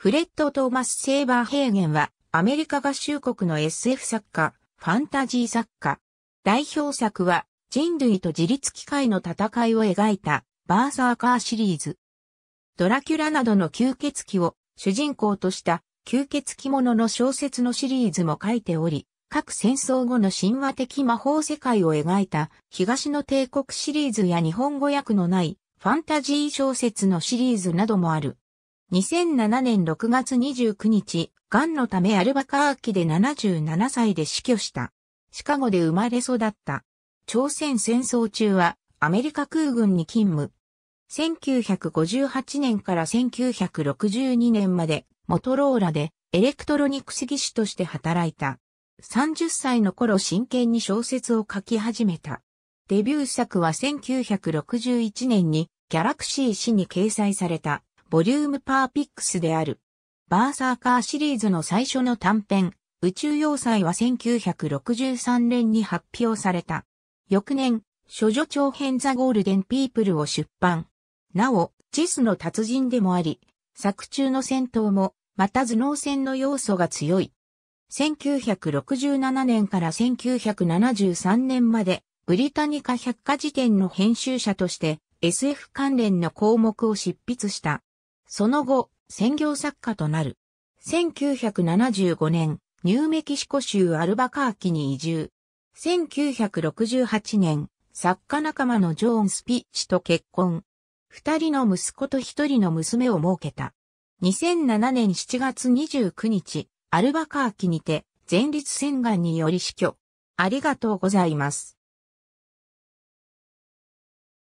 フレッド・トーマス・セーバーヘーゲンは、アメリカ合衆国の SF 作家、ファンタジー作家。代表作は、人類と自立機械の戦いを描いた、バーサーカーシリーズ。ドラキュラなどの吸血鬼を主人公とした吸血鬼者の小説のシリーズも書いており、各戦争後の神話的魔法世界を描いた東の帝国シリーズや日本語訳のないファンタジー小説のシリーズなどもある。2007年6月29日、癌のためアルバカーキで77歳で死去した。シカゴで生まれ育った。朝鮮戦争中はアメリカ空軍に勤務。1958年から1962年までモトローラでエレクトロニクス技師として働いた。30歳の頃真剣に小説を書き始めた。デビュー作は1961年にギャラクシー誌に掲載された。ボリュームパーピックスである。バーサーカーシリーズの最初の短編、宇宙要塞は1963年に発表された。翌年、諸女長編ザ・ゴールデン・ピープルを出版。なお、チスの達人でもあり、作中の戦闘も、また頭脳戦の要素が強い。1967年から1973年まで、ブリタニカ百科事典の編集者として、SF 関連の項目を執筆した。その後、専業作家となる。1975年、ニューメキシコ州アルバカーキに移住。1968年、作家仲間のジョーン・スピッチと結婚。二人の息子と一人の娘を設けた。2007年7月29日、アルバカーキにて、前立腺がんにより死去。ありがとうございます。